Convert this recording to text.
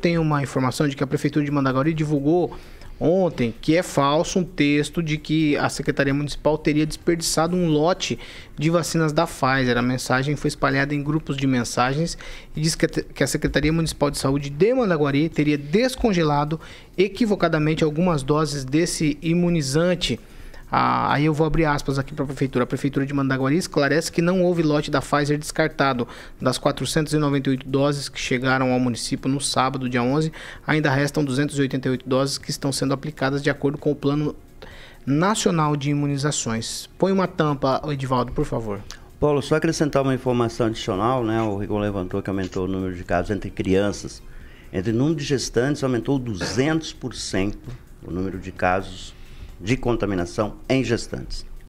Tem uma informação de que a Prefeitura de Mandaguari divulgou ontem que é falso um texto de que a Secretaria Municipal teria desperdiçado um lote de vacinas da Pfizer. A mensagem foi espalhada em grupos de mensagens e diz que a Secretaria Municipal de Saúde de Mandaguari teria descongelado equivocadamente algumas doses desse imunizante. Ah, aí eu vou abrir aspas aqui para a prefeitura. A prefeitura de Mandaguari esclarece que não houve lote da Pfizer descartado. Das 498 doses que chegaram ao município no sábado, dia 11, ainda restam 288 doses que estão sendo aplicadas de acordo com o plano nacional de imunizações. Põe uma tampa, Edivaldo, por favor. Paulo, só acrescentar uma informação adicional, né? O Rigon levantou que aumentou o número de casos entre crianças. Entre o número de gestantes aumentou 200% o número de casos de contaminação em gestantes.